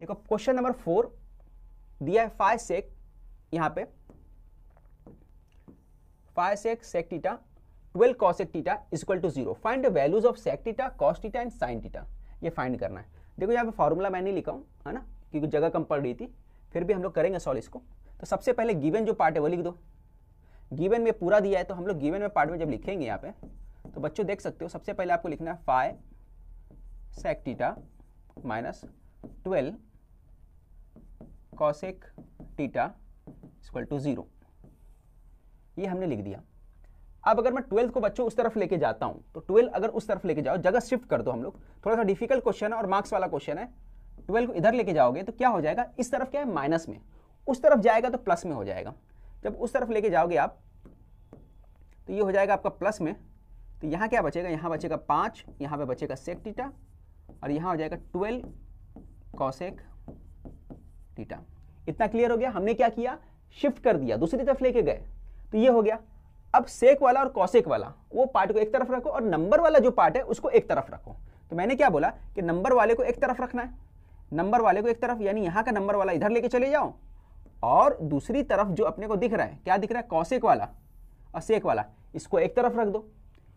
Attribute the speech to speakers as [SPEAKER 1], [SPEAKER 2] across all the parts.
[SPEAKER 1] देखो question number four दिया है फाइव सेक यहाँ पे five sec sec theta twelve cosec theta theta equal to zero find the values of sec theta cos theta and sine theta ये find करना है देखो यहाँ पे फार्मूला मैं नहीं लिखा हूँ है ना क्योंकि जगह कम पड़ रही थी फिर भी हम लोग करेंगे सॉल्व इसको तो सबसे पहले गिवन जो पार्ट है वो लिख दो गिवन में पूरा दिया है तो हम लोग गिवन में पार्ट में जब लिखेंगे यहाँ पे तो बच्चों देख सकते हो सबसे पहले आपको लिखना है five sec theta minus twelve cosec theta equal to zero ये हमने लिख दिया अब अगर मैं ट्वेल्थ को बच्चों उस तरफ लेके जाता हूँ तो ट्वेल्व अगर उस तरफ लेके जाओ जगह शिफ्ट कर दो हम लोग थोड़ा सा डिफिकल्ट क्वेश्चन है और मार्क्स वाला क्वेश्चन है ट्वेल्व को इधर लेके जाओगे तो क्या हो जाएगा इस तरफ क्या है माइनस में उस तरफ जाएगा तो प्लस में हो जाएगा जब उस तरफ लेके जाओगे आप तो ये हो जाएगा आपका प्लस में तो यहाँ क्या बचेगा यहाँ बचेगा पाँच यहाँ पे बचेगा सेक टीटा और यहाँ हो जाएगा ट्वेल्व कॉसेक थीटा इतना क्लियर हो गया हमने क्या किया शिफ्ट कर दिया दूसरी तरफ लेके गए तो ये हो गया अब सेक वाला और कौशिक वाला वो पार्ट को एक तरफ रखो और नंबर वाला जो पार्ट है उसको एक तरफ रखो तो मैंने क्या बोला कि नंबर वाले को एक तरफ रखना है नंबर वाले को एक तरफ यानी यहाँ का नंबर वाला इधर लेके चले जाओ और दूसरी तरफ जो अपने को दिख रहा है क्या दिख रहा है कौशिक वाला और सेक वाला इसको एक तरफ रख दो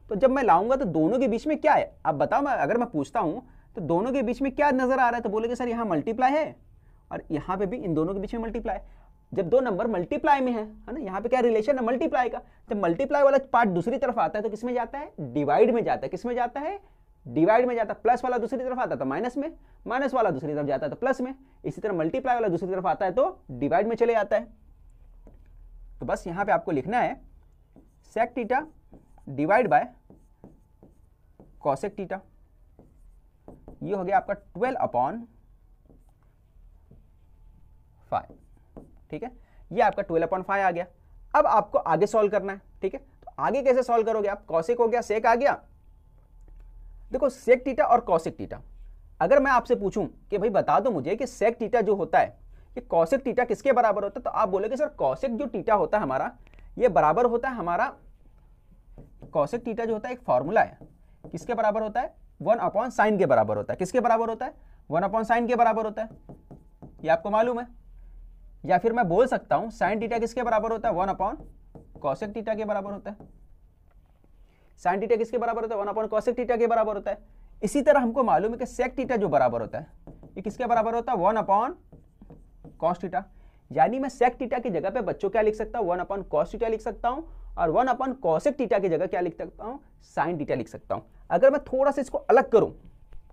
[SPEAKER 1] तो जब मैं लाऊंगा तो दोनों के बीच में क्या है आप बताओ मैं अगर मैं पूछता हूँ तो दोनों के बीच में क्या नज़र आ रहा है तो बोलेगे सर यहाँ मल्टीप्लाई है और यहाँ पे भी इन दोनों के बीच में मल्टीप्लाई जब दो नंबर मल्टीप्लाई में है है ना यहाँ पे क्या रिलेशन है मल्टीप्लाई का जब मल्टीप्लाई वाला पार्ट दूसरी तरफ आता है तो किस में जाता है डिवाइड में जाता है किस में जाता है डिवाइड में जाता है प्लस वाला दूसरी तरफ आता है तो माइनस में माइनस वाला दूसरी तरफ जाता है तो प्लस में इसी तरह मल्टीप्लाई वाला दूसरी तरफ आता है तो डिवाइड में चले जाता है तो बस यहाँ पे आपको लिखना है sec theta divide by cosec theta ये हो गया आपका ट्वेल्व अपॉन फाइव ठीक है ये आपका ट्वेल्व अपॉइंट फाइव आ गया अब आपको आगे सॉल्व करना है ठीक है तो आगे कैसे सॉल्व करोगे आप कौशिक हो गया सेक आ गया देखो सेक टीटा और कौशिक टीटा अगर मैं आपसे पूछूं कि भाई बता दो मुझे कि सेक टीटा जो होता है ये कौशिक टीटा किसके बराबर होता है तो आप बोलोगे सर कौशिक जो टीटा होता है हमारा ये बराबर होता है हमारा कौशिक टीटा जो होता है एक फॉर्मूला है किसके बराबर होता है वन अपॉन साइन के बराबर होता है किसके बराबर होता है वन अपॉन साइन के बराबर होता है ये आपको मालूम है या फिर मैं बोल सकता हूं साइन टीटा किसके बराबर होता है वन अपॉन कौशिक टीटा के बराबर होता है साइन टीटा किसके बराबर होता है वन अपॉन कौशिक टीटा के बराबर होता है इसी तरह हमको मालूम है कि सेक टीटा जो बराबर होता है ये किसके बराबर होता है वन अपॉन कॉस टीटा यानी मैं सेक टीटा की जगह पे बच्चों क्या लिख सकता हूँ वन अपॉन कॉस टीटा लिख सकता हूँ और वन अपॉन कॉसेक टीटा की जगह क्या लिख सकता हूँ साइन टीटा लिख सकता हूँ अगर मैं थोड़ा सा इसको अलग करूँ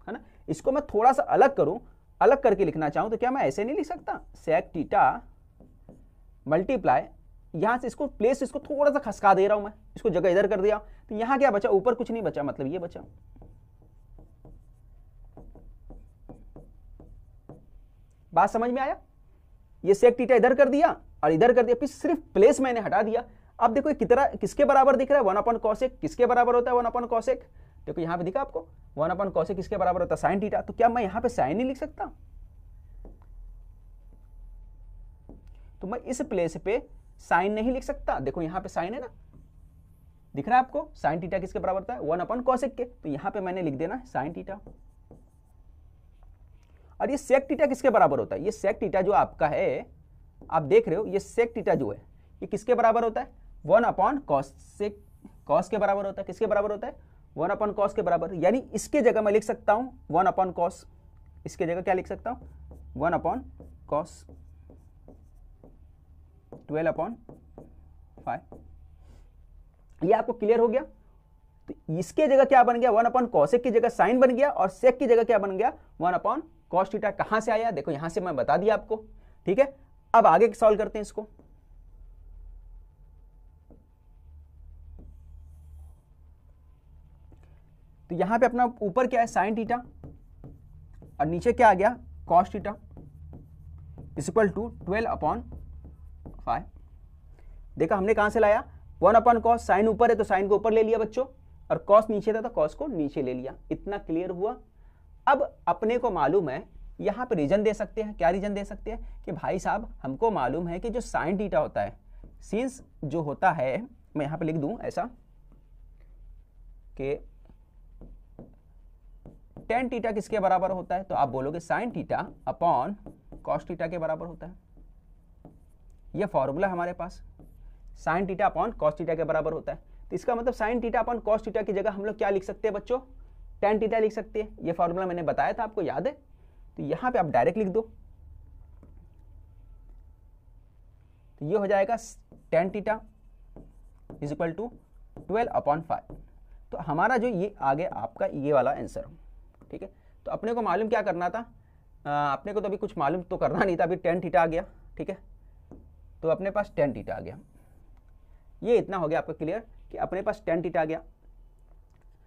[SPEAKER 1] है ना इसको मैं थोड़ा सा अलग करूँ अलग करके लिखना चाहूं तो क्या मैं ऐसे नहीं लिख सकता सेक टीटा मल्टीप्लाई यहां से इसको प्लेस इसको थोड़ा सा खसका दे रहा हूं मैं इसको जगह इधर कर दिया तो यहां क्या बचा ऊपर कुछ नहीं बचा मतलब ये बचा बात समझ में आया ये सेक टीटा इधर कर दिया और इधर कर दिया फिर सिर्फ प्लेस मैंने हटा दिया अब देखो कितना किसके बराबर दिख रहा है वन अपन कौशिक किसके बराबर होता है वन अपन कौशिक देखो यहाँ पे दिखा आपको वन अपन कॉसे किसके बराबर होता है साइन टीटा तो क्या मैं यहाँ पे साइन ही लिख सकता तो मैं इस प्लेस पे साइन नहीं लिख सकता देखो यहाँ पे साइन है ना दिख रहा है आपको साइन टीटा किसके बराबर होता है वन अपन कौशिक के तो यहाँ पे मैंने लिख देना साइन टीटा और ये सेक टीटा किसके बराबर होता है ये सेक टीटा जो आपका है आप देख रहे हो ये सेक टीटा जो है ये किसके बराबर होता है वन अपॉन कॉस से कॉस के बराबर होता है किसके बराबर होता है वन अपॉन कॉस के बराबर यानी इसके जगह मैं लिख सकता हूं वन अपॉन कॉस इसके जगह क्या लिख सकता हूं one upon cos twelve upon five ये आपको क्लियर हो गया तो इसके जगह क्या बन गया वन अपॉन कॉसेक की जगह साइन बन गया और सेक की जगह क्या बन गया वन अपॉन कॉस्टिटा कहां से आया देखो यहां से मैं बता दिया आपको ठीक है अब आगे सॉल्व करते हैं इसको तो यहाँ पे अपना ऊपर क्या है साइन टीटा और नीचे क्या आ गया cost theta is equal to twelve upon five देखा हमने कहाँ से लाया वन अपॉन कॉस साइन ऊपर है तो साइन को ऊपर ले लिया बच्चों और कॉस नीचे था तो कॉस को नीचे ले लिया इतना क्लियर हुआ अब अपने को मालूम है यहाँ पर रीजन दे सकते हैं क्या रीजन दे सकते हैं कि भाई साहब हमको मालूम है कि जो साइन टीटा होता है सीन्स जो होता है मैं यहाँ पर लिख दूँ ऐसा कि टेन टीटा किसके बराबर होता है तो आप बोलोगे sine theta upon cos theta के बराबर होता है ये फॉर्मूला हमारे पास sine theta upon cos theta के बराबर होता है तो इसका मतलब sine theta upon cos theta की जगह हम लोग क्या लिख सकते हैं बच्चों टेन टीटा लिख सकते हैं ये फॉर्मूला मैंने बताया था आपको याद है तो यहां पे आप डायरेक्ट लिख दो तो ये हो जाएगा tan theta is equal to twelve upon five तो हमारा जो ये आगे आपका ये वाला आंसर हो ठीक है तो अपने को मालूम क्या करना था आ, अपने को तो अभी कुछ मालूम तो करना नहीं था अभी टेन थीटा आ गया ठीक है तो अपने पास टेन थीटा आ गया ये इतना हो गया आपका क्लियर कि अपने पास टेन थीटा आ गया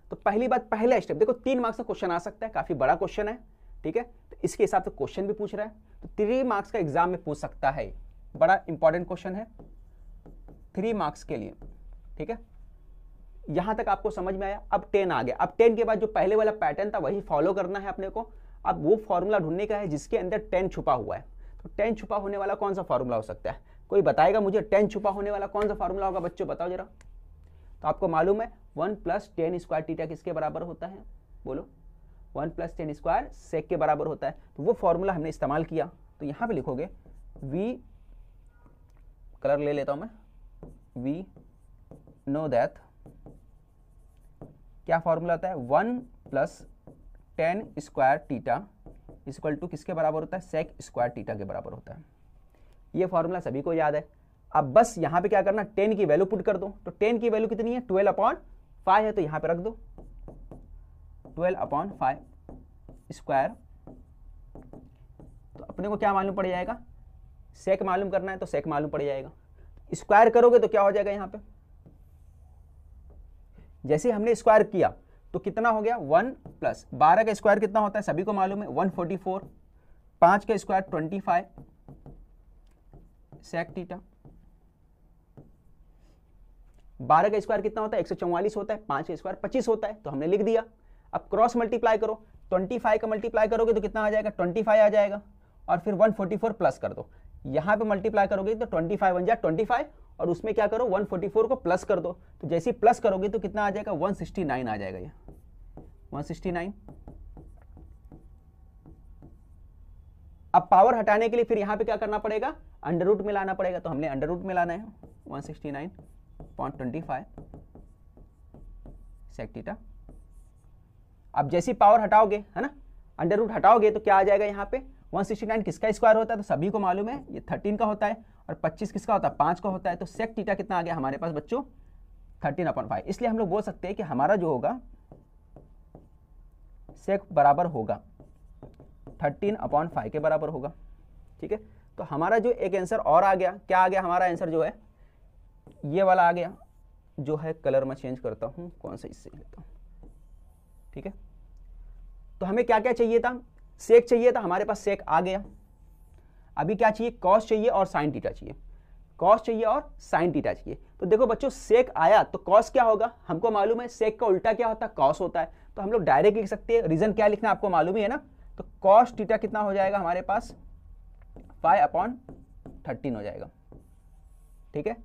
[SPEAKER 1] तो पहली बात पहला स्टेप देखो तीन मार्क्स का क्वेश्चन आ सकता है काफ़ी बड़ा क्वेश्चन है ठीक है तो इसके हिसाब से क्वेश्चन भी पूछ रहा है तो थ्री मार्क्स का एग्जाम में पूछ सकता है बड़ा इंपॉर्टेंट क्वेश्चन है थ्री मार्क्स के लिए ठीक है यहां तक आपको समझ में आया अब टेन आ गया अब टेन के बाद जो पहले वाला पैटर्न था वही फॉलो करना है अपने को अब वो फॉर्मूला ढूंढने का है जिसके अंदर टेन छुपा हुआ है तो टेन छुपा होने वाला कौन सा फॉर्मूला हो सकता है कोई बताएगा मुझे टेन छुपा होने वाला कौन सा फॉर्मूला होगा बच्चों बताओ जरा तो आपको मालूम है one plus tan square theta किसके बराबर होता है बोलो one plus tan square sec के बराबर होता है तो वो फॉर्मूला हमने इस्तेमाल किया तो यहाँ पे लिखोगे वी कलर ले लेता हूँ मैं वी नो दैट क्या फॉर्मूला होता है one plus tan square theta equal to किसके बराबर होता है सेक स्क्वायर टीटा के बराबर होता है ये फॉर्मूला सभी को याद है अब बस यहाँ पे क्या करना टेन की वैल्यू पुट कर दो तो टेन की वैल्यू कितनी है ट्वेल्व अपॉन फाइव है तो यहाँ पे रख दो ट्वेल्व अपॉन फाइव स्क्वायर तो अपने को क्या मालूम पड़ जाएगा सेक मालूम करना है तो सेक मालूम पड़ जाएगा स्क्वायर करोगे तो क्या हो जाएगा यहाँ पर जैसे हमने स्क्वायर किया तो कितना हो गया वन प्लस बारह का स्क्वायर कितना होता है सभी को मालूम है वन फोर्टी फोर पांच का square twenty five sec theta बारह का स्क्वायर कितना होता है एक सौ चौवालीस होता है पांच का स्क्वायर पच्चीस होता है तो हमने लिख दिया अब क्रॉस मल्टीप्लाई करो ट्वेंटी फाइव का मल्टीप्लाई करोगे तो कितना आ जाएगा ट्वेंटी फाइव आ जाएगा और फिर वन फोर्टी फोर प्लस कर दो यहाँ पे मल्टीप्लाई करोगे तो ट्वेंटी फाइव बन जाए ट्वेंटी फाइव और उसमें क्या करो 144 को प्लस कर दो तो जैसे ही प्लस करोगे तो कितना आ जाएगा 169 आ जाएगा ये 169 अब पावर हटाने के लिए फिर यहां पे क्या करना पड़ेगा अंडर रूट में लाना पड़ेगा तो हमने अंडर रूट में लाना है 169.25 अब जैसी पावर हटाओगे है ना अंडर रूट हटाओगे तो क्या आ जाएगा यहां पे 169 किसका स्क्वायर होता है तो सभी को मालूम है ये 13 का होता है और 25 किसका होता है पाँच का होता है तो सेक टीटा कितना आ गया हमारे पास बच्चों 13 अपॉन फाइव इसलिए हम लोग बोल सकते हैं कि हमारा जो होगा सेक बराबर होगा 13 अपॉन फाइव के बराबर होगा ठीक है तो हमारा जो एक आंसर और आ गया क्या आ गया हमारा आंसर जो है ये वाला आ गया जो है कलर मैं चेंज करता हूँ कौन सा इससे लेता हूँ ठीक है तो हमें क्या क्या चाहिए था सेक चाहिए था तो हमारे पास सेक आ गया अभी क्या चाहिए कॉस चाहिए और साइन टीटा चाहिए कॉस चाहिए और साइन टीटा चाहिए तो देखो बच्चों सेक आया तो कॉस क्या होगा हमको मालूम है सेक का उल्टा क्या होता है कॉस होता है तो हम लोग डायरेक्ट लिख सकते हैं रीजन क्या लिखना आपको मालूम ही है ना तो कॉस टीटा कितना हो जाएगा हमारे पास फाइव अपॉन थर्टीन हो जाएगा ठीक है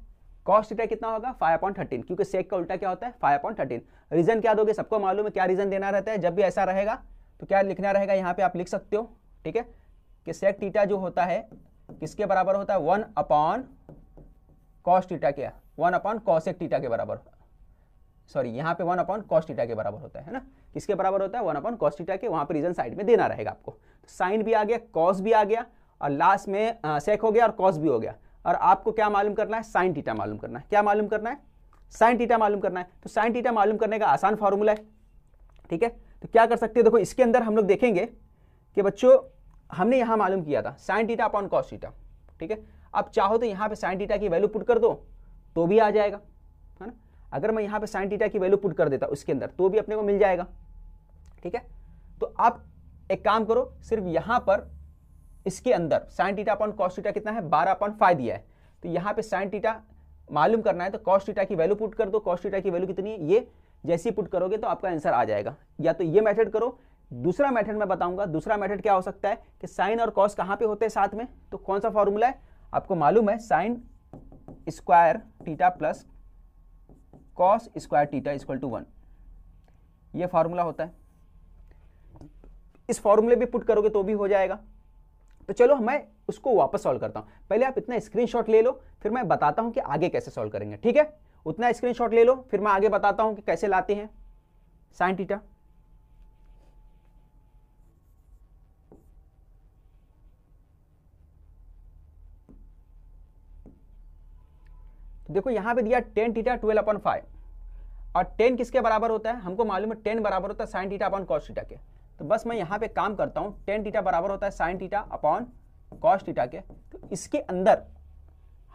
[SPEAKER 1] कॉस्ट टीटा कितना होगा फाइव अपॉइंट थर्टीन क्योंकि सेक का उल्टा क्या होता है फाइव अपॉइंट थर्टीन रीजन क्या दोगे सबको मालूम है क्या रीजन देना रहता है जब भी ऐसा रहेगा तो क्या लिखना रहेगा यहाँ पे आप लिख सकते हो ठीक है कि सेक टीटा जो होता है किसके बराबर होता है वन अपॉन कॉस टीटा के वन अपॉन कॉसेक टीटा के बराबर सॉरी यहाँ पे वन अपॉन कॉस टीटा के बराबर होता है ना किसके बराबर होता है वन अपॉन कॉस टीटा के वहाँ पर रीजन साइड में देना रहेगा आपको साइन तो भी आ गया कॉस भी आ गया और लास्ट में सेक हो गया और कॉस भी हो गया और आपको क्या मालूम करना है साइन टीटा मालूम करना है क्या मालूम करना है साइन टीटा मालूम करना है तो साइन टीटा मालूम करने का आसान फार्मूला है ठीक है तो क्या कर सकते हैं देखो इसके अंदर हम लोग देखेंगे कि बच्चों हमने यहाँ मालूम किया था sine theta upon cos theta ठीक है आप चाहो तो यहाँ पे साइन टीटा की वैल्यू पुट कर दो तो भी आ जाएगा है ना अगर मैं यहाँ पे साइन टीटा की वैल्यू पुट कर देता उसके अंदर तो भी अपने को मिल जाएगा ठीक है तो आप एक काम करो सिर्फ यहाँ पर इसके अंदर sine theta upon cos theta कितना है बारह अपॉन फाइव दिया है तो यहाँ पर साइन टीटा मालूम करना है तो कॉस टीटा की वैल्यू पुट कर दो कॉस टीटा की वैल्यू कितनी है ये जैसे ही पुट करोगे तो आपका आंसर आ जाएगा या तो ये मेथड करो दूसरा मेथड मैं बताऊंगा दूसरा मेथड क्या हो सकता है कि साइन और कॉस कहाँ पे होते हैं साथ में तो कौन सा फॉर्मूला है आपको मालूम है sine square theta plus cos square theta equal to one ये फार्मूला होता है इस फॉर्मूले भी पुट करोगे तो भी हो जाएगा तो चलो मैं उसको वापस सॉल्व करता हूँ पहले आप इतना स्क्रीनशॉट ले लो फिर मैं बताता हूँ कि आगे कैसे सॉल्व करेंगे ठीक है उतना स्क्रीनशॉट ले लो फिर मैं आगे बताता हूं कि कैसे लाते हैं साइन टीटा तो देखो यहां पे दिया tan theta twelve upon five और टेन किसके बराबर होता है हमको मालूम है टेन बराबर होता है sine theta upon cos theta के तो बस मैं यहां पे काम करता हूँ टेन टीटा बराबर होता है sine theta upon cos theta के तो इसके अंदर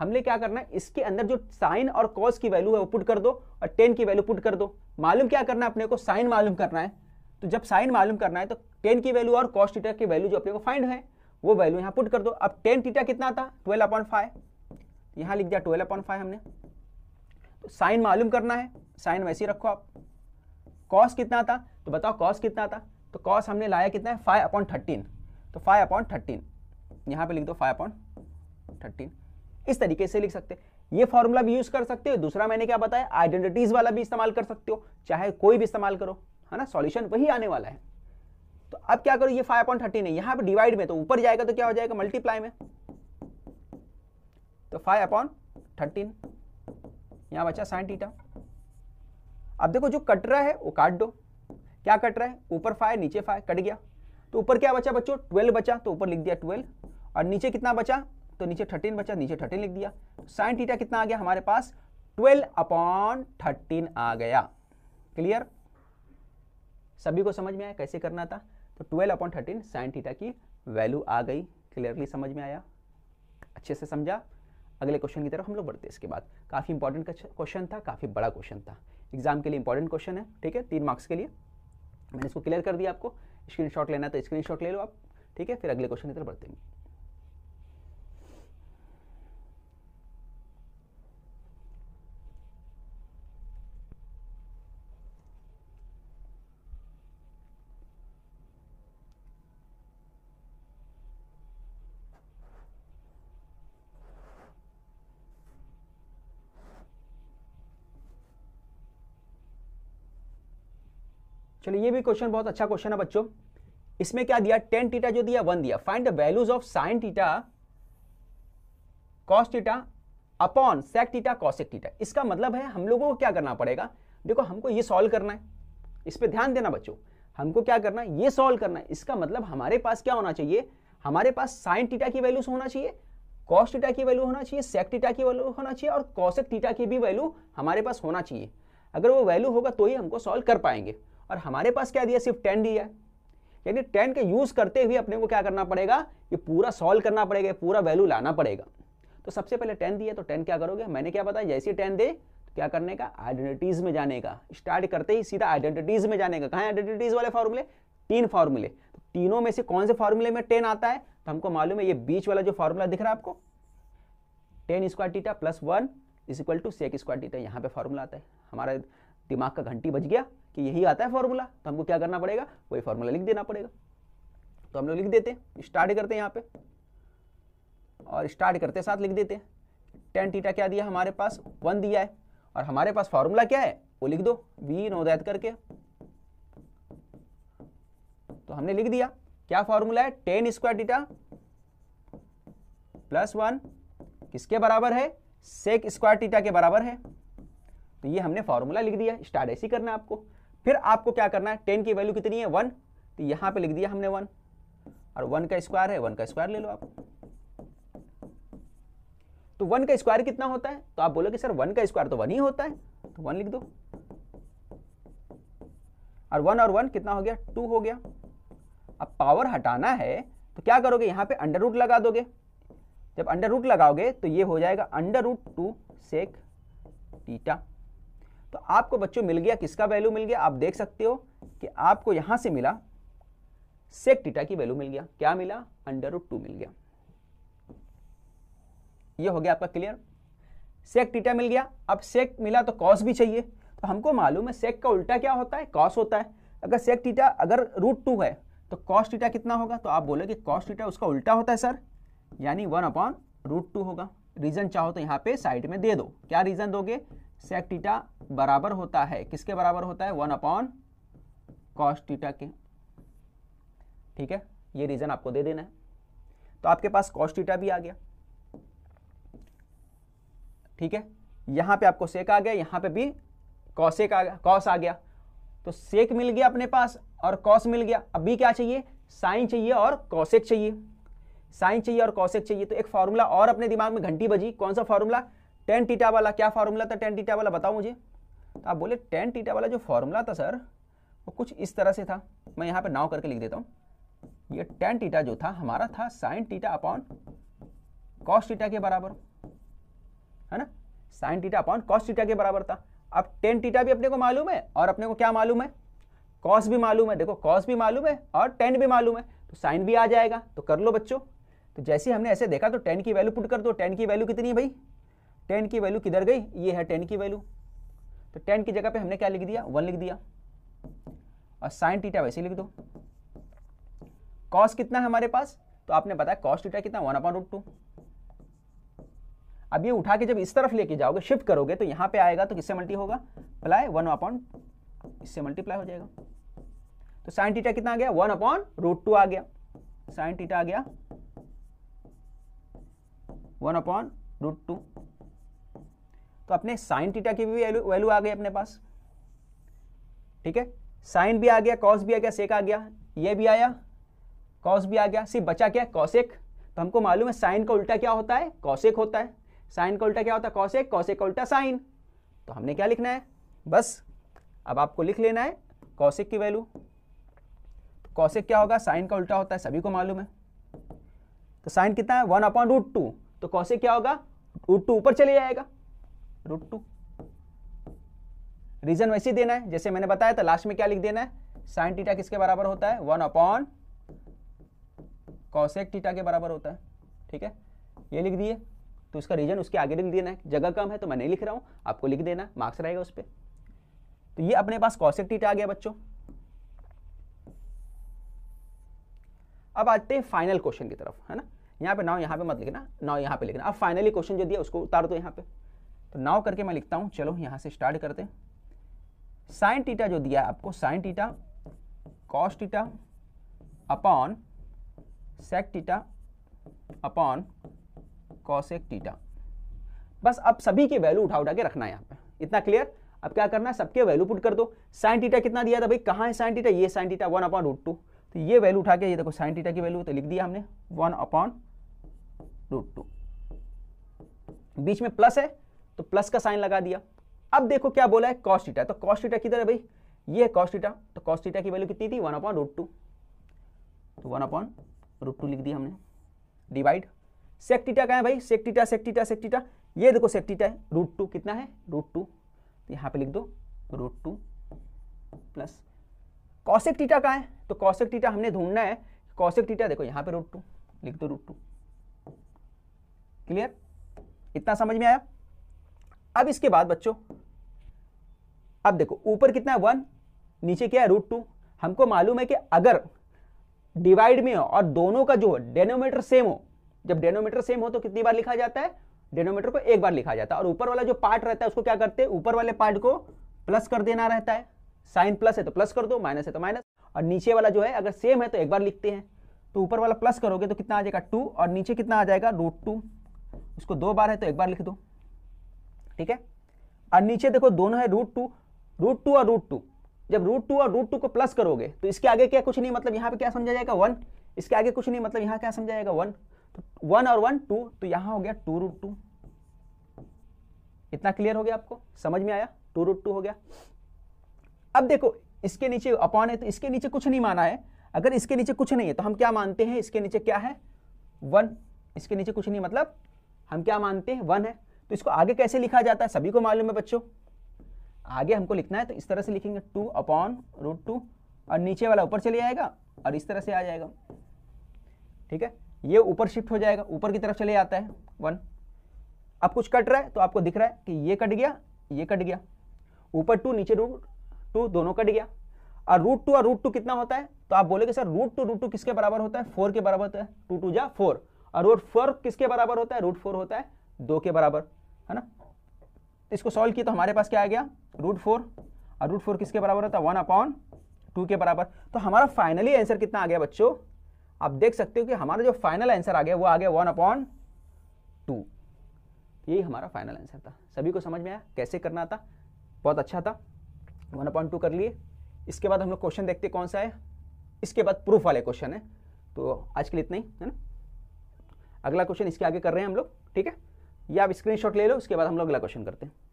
[SPEAKER 1] हमने क्या करना है इसके अंदर जो साइन और कॉस की वैल्यू है वो पुट कर दो और टेन की वैल्यू पुट कर दो मालूम क्या करना है अपने को साइन मालूम करना है तो जब साइन मालूम करना है तो टेन की वैल्यू और कॉस टीटा की वैल्यू जो अपने को फाइंड है वो वैल्यू यहाँ पुट कर दो अब टेन टीटा कितना था ट्वेल्व अपॉइंट फाइव यहाँ लिख दिया ट्वेल्व अपॉइंट फाइव हमने तो साइन मालूम करना है साइन वैसे ही रखो आप कॉस कितना था तो बताओ कॉस कितना था तो कॉस हमने लाया कितना है फाइव अपॉइंट थर्टीन तो फाइव अपॉइंट थर्टीन यहाँ पर लिख दो फाइव अपॉइंट थर्टीन इस तरीके से लिख सकते हैं ये फॉर्मूला भी यूज कर सकते हो दूसरा मैंने क्या बताया आइडेंटिटीज वाला भी इस्तेमाल कर सकते हो चाहे कोई भी इस्तेमाल करो है ना सॉल्यूशन वही आने वाला है तो अब क्या करो ये फाइव पॉइंट थर्टीन है यहां पे डिवाइड में तो ऊपर जाएगा तो क्या हो जाएगा मल्टीप्लाई में तो फाइव अपॉन थर्टीन यहां बचा साइन टीटा अब देखो जो कट रहा है वो काट दो क्या कट रहा है ऊपर फाइव नीचे फाइव कट गया तो ऊपर क्या बचा बच्चों ट्वेल्व बचा तो ऊपर लिख दिया ट्वेल्व और नीचे कितना बचा तो नीचे थर्टीन बचा नीचे थर्टीन लिख दिया साइन टीटा कितना आ गया हमारे पास ट्वेल्व अपॉन थर्टीन आ गया क्लियर सभी को समझ में आया कैसे करना था तो twelve upon thirteen sine theta की वैल्यू आ गई क्लियरली समझ में आया अच्छे से समझा अगले क्वेश्चन की तरफ हम लोग बढ़ते इसके बाद काफ़ी इंपॉर्टेंट क्वेश्चन था काफ़ी बड़ा क्वेश्चन था एग्जाम के लिए इंपॉर्टेंट क्वेश्चन है ठीक है तीन मार्क्स के लिए मैंने इसको क्लियर कर दिया आपको स्क्रीनशॉट लेना है तो स्क्रीनशॉट ले लो आप ठीक है फिर अगले क्वेश्चन की तरफ बढ़ते हैं चलिए ये भी क्वेश्चन बहुत अच्छा क्वेश्चन है बच्चों इसमें क्या दिया टेन टीटा जो दिया वन दिया find the values of sine theta cos theta upon sec theta cosec theta इसका मतलब है हम लोगों को क्या करना पड़ेगा देखो हमको ये सॉल्व करना है इस पर ध्यान देना बच्चों हमको क्या करना है ये सॉल्व करना है इसका मतलब हमारे पास क्या होना चाहिए हमारे पास साइन टीटा की वैल्यूज होना चाहिए कॉस टीटा की वैल्यू होना चाहिए सेक टीटा की वैल्यू होना चाहिए और कॉसेक टीटा की भी वैल्यू हमारे पास होना चाहिए अगर वो वैल्यू होगा तो ही हमको सॉल्व कर पाएंगे और हमारे पास क्या दिया सिर्फ टेन दिया यानी टेन का यूज़ करते हुए अपने को क्या करना पड़ेगा ये पूरा सॉल्व करना पड़ेगा पूरा वैल्यू लाना पड़ेगा तो सबसे पहले टेन दिया तो टेन क्या करोगे मैंने क्या बताया जैसे ही टेन दे तो क्या करने का आइडेंटिटीज़ में जाने का स्टार्ट करते ही सीधा आइडेंटिटीज़ में जाने का कहाँ आइडेंटिटीज़ वाले फार्मूले तीन फार्मूले तो तीनों में से कौन से फार्मूले में टेन आता है तो हमको मालूम है ये बीच वाला जो फार्मूला दिख रहा है आपको tan square theta plus one is equal to sec square theta यहाँ पे फॉर्मूला आता है हमारा दिमाग का घंटी बज गया कि यही आता है फॉर्मूला तो हमको क्या करना पड़ेगा वही फॉर्मूला लिख देना पड़ेगा तो हम लोग लिख देते हैं स्टार्ट करते हैं यहाँ पे और स्टार्ट करते साथ लिख देते हैं टेन टीटा क्या दिया हमारे पास वन दिया है और हमारे पास फॉर्मूला क्या है वो लिख दो वी नोदैत करके तो हमने लिख दिया क्या फॉर्मूला है tan square theta plus one किसके बराबर है सेक स्क्वायर टीटा के बराबर है तो ये हमने फॉर्मूला लिख दिया स्टार्ट ऐसी करना है आपको फिर आपको क्या करना है टेन की वैल्यू कितनी है वन तो यहाँ पे लिख दिया हमने वन और वन का स्क्वायर है वन का स्क्वायर ले लो आप तो वन का स्क्वायर कितना होता है तो आप बोलोगे सर वन का स्क्वायर तो वन ही होता है तो वन लिख दो और वन और वन कितना हो गया टू हो गया अब पावर हटाना है तो क्या करोगे यहां पे अंडर रूट लगा दोगे जब अंडर रूट लगाओगे तो ये हो जाएगा under root two sec theta तो आपको बच्चों मिल गया किसका वैल्यू मिल गया आप देख सकते हो कि आपको यहां से मिला सेक टीटा की वैल्यू मिल गया क्या मिला अंडर रूट टू मिल गया ये हो गया आपका क्लियर सेक टीटा मिल गया अब सेक मिला तो कॉस भी चाहिए तो हमको मालूम है सेक का उल्टा क्या होता है कॉस होता है अगर सेक टीटा अगर रूट टू है तो कॉस टीटा कितना होगा तो आप बोले कि कॉस टीटा उसका उल्टा होता है सर यानी वन अपॉन रूट टू होगा रीज़न चाहो तो यहाँ पे साइड में दे दो क्या रीज़न दोगे सेक टीटा बराबर होता है किसके बराबर होता है वन अपॉन कॉस्ट टीटा के ठीक है ये रीजन आपको दे देना है तो आपके पास कॉस्टीटा टीटा भी आ गया ठीक है यहां पे आपको सेक आ गया यहां पे भी कॉसेक आ गया कॉस आ गया तो सेक मिल गया अपने पास और कॉस मिल गया अब भी क्या चाहिए साइन चाहिए और कॉसेक चाहिए साइन चाहिए और कॉसेक चाहिए तो एक फॉर्मूला और अपने दिमाग में घंटी बजी कौन सा फॉर्मूला टेन टीटा वाला क्या फॉर्मूला था टेन टीटा वाला बताओ मुझे तो आप बोले टेन टीटा वाला जो फॉर्मूला था सर वो कुछ इस तरह से था मैं यहाँ पर नाव करके लिख देता हूँ ये टेन टीटा जो था हमारा था sine theta upon cos theta के बराबर है ना sine theta upon cos theta के बराबर था अब टेन टीटा भी अपने को मालूम है और अपने को क्या मालूम है कॉस भी मालूम है देखो कॉस भी मालूम है और टेन भी मालूम है तो साइन भी आ जाएगा तो कर लो बच्चों तो जैसे हमने ऐसे देखा तो टेन की वैल्यू पुट कर दो टेन की वैल्यू कितनी है भाई टेन की वैल्यू किधर गई ये है टेन की वैल्यू तो टेन की जगह पे हमने क्या लिख दिया वन लिख दिया और साइन टीटा वैसे लिख दो कॉस कितना है हमारे पास तो आपने बताया कॉस टीटा कितना वन अपॉन रूट टू अब ये उठा के जब इस तरफ लेके जाओगे शिफ्ट करोगे तो यहां पे आएगा तो किससे मल्टी होगा प्लाई वन अपॉन इससे मल्टीप्लाई हो जाएगा तो साइन टीटा कितना आ गया वन अपॉन रूट टू आ गया साइन टीटा आ गया वन अपॉन रूट टू तो अपने साइन टीटा की भी वैल्यू आ गई अपने पास ठीक है साइन भी आ गया कॉस भी आ गया सेक आ गया ये भी आया कॉस भी आ गया सिर्फ बचा क्या कॉसेक तो हमको मालूम है साइन का उल्टा क्या होता है कॉसेक होता है साइन का उल्टा क्या होता है कॉसेक कॉसेक का उल्टा साइन तो हमने क्या लिखना है बस अब आपको लिख लेना है कॉसेक की वैल्यू तो कॉसेक क्या होगा साइन का उल्टा होता है सभी को मालूम है तो साइन कितना है वन अपॉन रूट टू तो कॉसेक क्या होगा रूट टू ऊपर चले जाएगा रूट टू रीजन वैसे ही देना है जैसे मैंने बताया था लास्ट में क्या लिख देना है साइन टीटा किसके बराबर होता है वन अपॉन कॉसेक टीटा के बराबर होता है ठीक है ये लिख दिए तो उसका रीजन उसके आगे लिख देना है जगह कम है तो मैं नहीं लिख रहा हूँ आपको लिख देना मार्क्स रहेगा उस पर तो ये अपने पास कॉशेक टीटा आ गया बच्चों अब आते हैं फाइनल क्वेश्चन की तरफ है ना यहाँ पे नाव यहाँ पे मत लिखना नाव यहाँ पे लिखना अब फाइनली क्वेश्चन जो दिया उसको उतार दो यहाँ पे तो नाव करके मैं लिखता हूं चलो यहां से स्टार्ट करते साइन टीटा जो दिया आपको sine theta cos theta upon sec theta upon cosec theta बस अब सभी के वैल्यू उठा उठा के रखना है यहां पे इतना क्लियर अब क्या करना है सबके वैल्यू पुट कर दो साइन टीटा कितना दिया था भाई कहां है साइन टीटा ये sine theta one upon root two तो ये वैल्यू उठा के ये देखो साइन टीटा की वैल्यू तो लिख दिया हमने वन अपॉन रूट टू बीच में प्लस है तो प्लस का साइन लगा दिया अब देखो क्या बोला है कॉस्टिटा तो कॉस्टिटा किधर है भाई ये है कॉस्टिटा तो कॉस्टिटा की वैल्यू कितनी थी वन अपॉन रूट टू तो वन अपॉन रूट टू लिख दिया हमने डिवाइड सेक्टिटा का है भाई सेक्टिटा सेक्टिटा सेक्टिटा ये देखो सेक्टिटा है रूट टू कितना है रूट टू तो यहाँ पे लिख दो root two plus cosec theta का है तो कॉसेक टीटा हमने ढूंढना है कॉसेक टीटा देखो यहाँ पे रूट टू लिख दो रूट टू क्लियर इतना समझ में आया अब इसके बाद बच्चों अब देखो ऊपर कितना है वन नीचे क्या है रूट टू हमको मालूम है कि अगर डिवाइड में हो और दोनों का जो डेनोमीटर सेम हो जब डेनोमीटर सेम हो तो कितनी बार लिखा जाता है डेनोमीटर को एक बार लिखा जाता है और ऊपर वाला जो पार्ट रहता है उसको क्या करते हैं ऊपर वाले पार्ट को प्लस कर देना रहता है साइन प्लस है तो प्लस कर दो माइनस है तो माइनस और नीचे वाला जो है अगर सेम है तो एक बार लिखते हैं तो ऊपर वाला प्लस करोगे तो कितना आ जाएगा टू और नीचे कितना आ जाएगा रूट टू उसको दो बार है तो एक बार लिख दो ठीक है और नीचे देखो दोनों है रूट टू रूट टू और रूट टू जब रूट टू और रूट टू को प्लस करोगे तो इसके आगे क्या कुछ नहीं मतलब यहाँ पे क्या समझा जाएगा वन इसके आगे कुछ नहीं मतलब यहाँ क्या समझा जाएगा वन तो वन और वन टू तो यहाँ हो गया टू रूट टू इतना क्लियर हो गया आपको समझ में आया टू रूट टू हो गया अब देखो इसके नीचे अपॉन है तो इसके नीचे कुछ नहीं माना है अगर इसके नीचे कुछ नहीं है तो हम क्या मानते हैं इसके नीचे क्या है वन इसके नीचे कुछ नहीं मतलब हम क्या मानते हैं वन है तो इसको आगे कैसे लिखा जाता है सभी को मालूम है बच्चों आगे हमको लिखना है तो इस तरह से लिखेंगे टू अपॉन रूट टू और नीचे वाला ऊपर चले जाएगा और इस तरह से आ जाएगा ठीक है ये ऊपर शिफ्ट हो जाएगा ऊपर की तरफ चले जाता है वन अब कुछ कट रहा है तो आपको दिख रहा है कि ये कट गया ये कट गया ऊपर टू नीचे रूट टू दोनों कट गया और रूट टू और रूट टू कितना होता है तो आप बोलेंगे sir root two root two किसके बराबर होता है फोर के बराबर होता है टू टू जा फोर और रूट फोर किसके बराबर होता है रूट फोर होता है दो के बराबर है ना तो इसको सॉल्व किया तो हमारे पास क्या आ गया रूट फोर और रूट फोर किसके बराबर होता है वन अपॉन टू के बराबर तो हमारा फाइनली आंसर कितना आ गया बच्चों आप देख सकते हो कि हमारा जो फाइनल आंसर आ गया वो आ गया वन अपॉन टू यही हमारा फाइनल आंसर था सभी को समझ में आया कैसे करना था बहुत अच्छा था वन अपॉन टू कर लिए इसके बाद हम लोग क्वेश्चन देखते कौन सा है इसके बाद प्रूफ वाले क्वेश्चन है तो आज के लिए इतना ही है ना अगला क्वेश्चन इसके आगे कर रहे हैं हम लोग ठीक है या आप स्क्रीनशॉट ले लो उसके बाद हम लोग अगला क्वेश्चन करते हैं